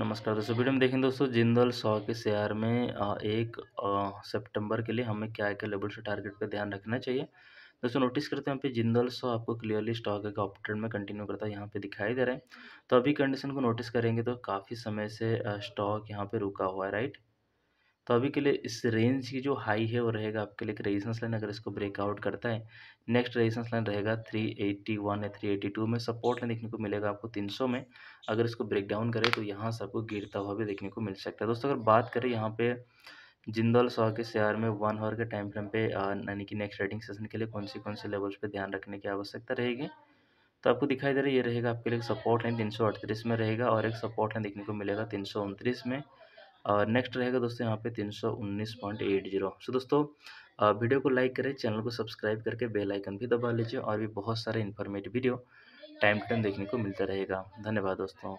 नमस्कार दोस्तों वीडियो में देखें दोस्तों जिंदल सौ के शेयर में एक सितंबर के लिए हमें क्या क्या लेवल से टारगेट पर ध्यान रखना चाहिए दोस्तों नोटिस करते हैं यहाँ पे जिंदल सौ आपको क्लियरली स्टॉक एक ऑप ट्रेंड में कंटिन्यू करता है यहाँ पे दिखाई दे रहा है तो अभी कंडीशन को नोटिस करेंगे तो काफ़ी समय से स्टॉक यहाँ पर रुका हुआ है राइट तो अभी के लिए इस रेंज की जो हाई है वो रहेगा आपके लिए एक रेजिस्टेंस लाइन अगर इसको ब्रेकआउट करता है नेक्स्ट रेजिस्टेंस लाइन रहेगा 381 या 382 में सपोर्ट लाइन देखने को मिलेगा आपको 300 में अगर इसको ब्रेक डाउन करें तो यहाँ से आपको गिरता हुआ भी देखने को मिल सकता है दोस्तों अगर बात करें यहाँ पे जिंदल सौ के शेयर में वन आवर के टाइम फ्रेम पे यानी कि नेक्स्ट रेडिंग सेशन के लिए कौन से कौन से लेवल्स पर ध्यान रखने की आवश्यकता रहेगी तो आपको दिखाई दे रहा है ये रहेगा आपके लिए सपोर्ट लाइन तीन में रहेगा और एक सपोर्ट लाइन देखने को मिलेगा तीन में और नेक्स्ट रहेगा दोस्तों यहाँ पे तीन सौ उन्नीस पॉइंट एट जीरो सो दोस्तों वीडियो को लाइक करें चैनल को सब्सक्राइब करके बेल आइकन भी दबा लीजिए और भी बहुत सारे informative video time to time देखने को मिलता रहेगा धन्यवाद दोस्तों